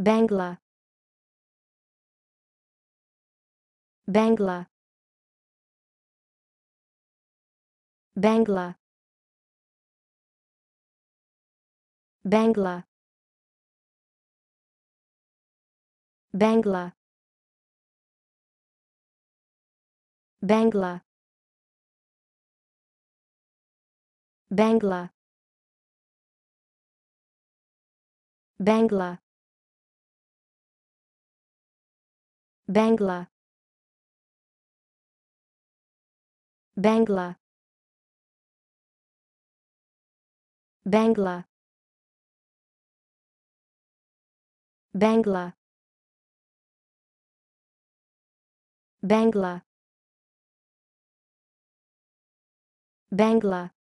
Bangla Bangla Bangla Bangla Bangla Bangla Bangla Bangla Bangla Bangla Bangla Bangla Bangla Bangla